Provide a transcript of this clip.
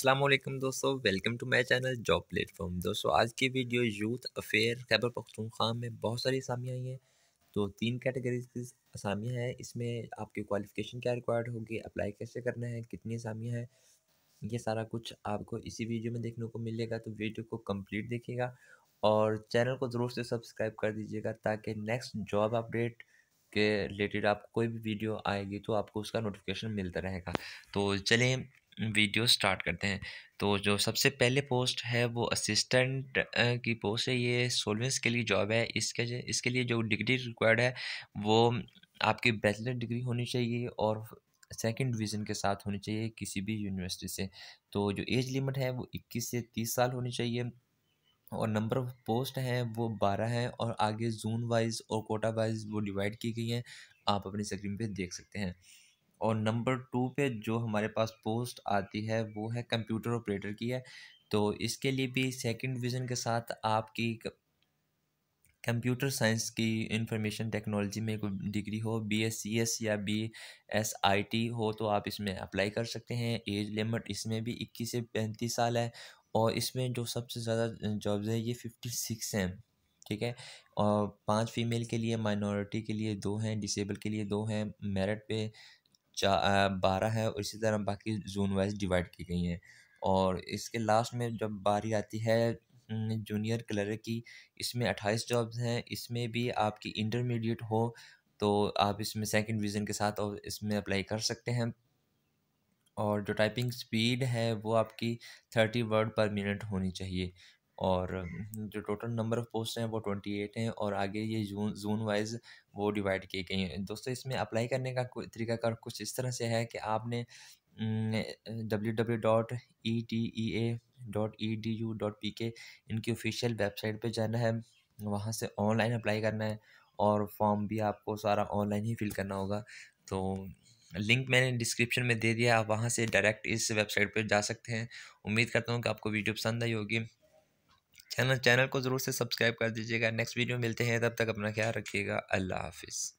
असलम दोस्तों welcome to my channel job platform दोस्तों आज की video youth affair Khyber Pakhtunkhwa में बहुत सारी असामियाँ आई हैं तो तीन कैटेगरीज की असामियाँ हैं इसमें आपकी क्वालिफिकेशन क्या रिक्वायर्ड होगी अप्लाई कैसे करना है कितनी असामियाँ हैं ये सारा कुछ आपको इसी वीडियो में देखने को मिलेगा तो वीडियो को कम्प्लीट देखिएगा और चैनल को ज़रूर से सब्सक्राइब कर दीजिएगा ताकि नेक्स्ट जॉब अपडेट के रिलेटेड आप कोई भी वीडियो आएगी तो आपको उसका नोटिफिकेशन मिलता रहेगा तो चलें वीडियो स्टार्ट करते हैं तो जो सबसे पहले पोस्ट है वो असिस्टेंट की पोस्ट है ये सोलवेंस के लिए जॉब है इसके इसके लिए जो डिग्री रिक्वायर्ड है वो आपकी बैचलर डिग्री होनी चाहिए और सेकंड डिवीज़न के साथ होनी चाहिए किसी भी यूनिवर्सिटी से तो जो एज लिमिट है वो 21 से 30 साल होनी चाहिए और नंबर ऑफ पोस्ट हैं वो बारह हैं और आगे जोन वाइज और कोटा वाइज वो डिवाइड की गई हैं आप अपनी स्क्रीन पे देख सकते हैं और नंबर टू पे जो हमारे पास पोस्ट आती है वो है कंप्यूटर ऑपरेटर की है तो इसके लिए भी सेकंड डिवीज़न के साथ आपकी कंप्यूटर साइंस की इंफॉर्मेशन टेक्नोलॉजी में कोई डिग्री हो बी एस सी एस या बी एस आई टी हो तो आप इसमें अप्लाई कर सकते हैं एज लिमिट इसमें भी इक्कीस से पैंतीस साल है और इसमें जो सबसे ज़्यादा जॉब्स है ये फिफ्टी सिक्स हैं ठीक है और पांच फीमेल के लिए माइनॉरिटी के लिए दो हैं डिसेबल के लिए दो हैं मेरिट पे चा बारह है और इसी तरह बाकी जोन वाइज डिवाइड की गई हैं और इसके लास्ट में जब बारी आती है जूनियर क्लर्क की इसमें अट्ठाईस जॉब्स हैं इसमें भी आपकी इंटरमीडिएट हो तो आप इसमें सेकंड विज़न के साथ और इसमें अप्लाई कर सकते हैं और जो टाइपिंग स्पीड है वो आपकी थर्टी वर्ड पर मिनट होनी चाहिए और जो टोटल नंबर ऑफ़ पोस्ट हैं वो ट्वेंटी एट हैं और आगे ये जून जून वाइज वो डिवाइड की गई हैं दोस्तों इसमें अप्लाई करने का तरीकाकार कुछ इस तरह से है कि आपने W W dot E T E A dot E D U dot P K इनकी ऑफिशियल वेबसाइट पे जाना है वहाँ से ऑनलाइन अप्लाई करना है और फॉर्म भी आपको सारा ऑनलाइन ही फिल करना होगा तो लिंक मैंने डिस्क्रिप्शन में दे दिया आप वहाँ से डायरेक्ट इस वेबसाइट पर जा सकते हैं उम्मीद करता हूँ कि आपको वीडियो पसंद आई होगी चैनल चैनल को ज़रूर से सब्सक्राइब कर दीजिएगा नेक्स्ट वीडियो मिलते हैं तब तक अपना ख्याल रखिएगा अल्लाह हाफिज़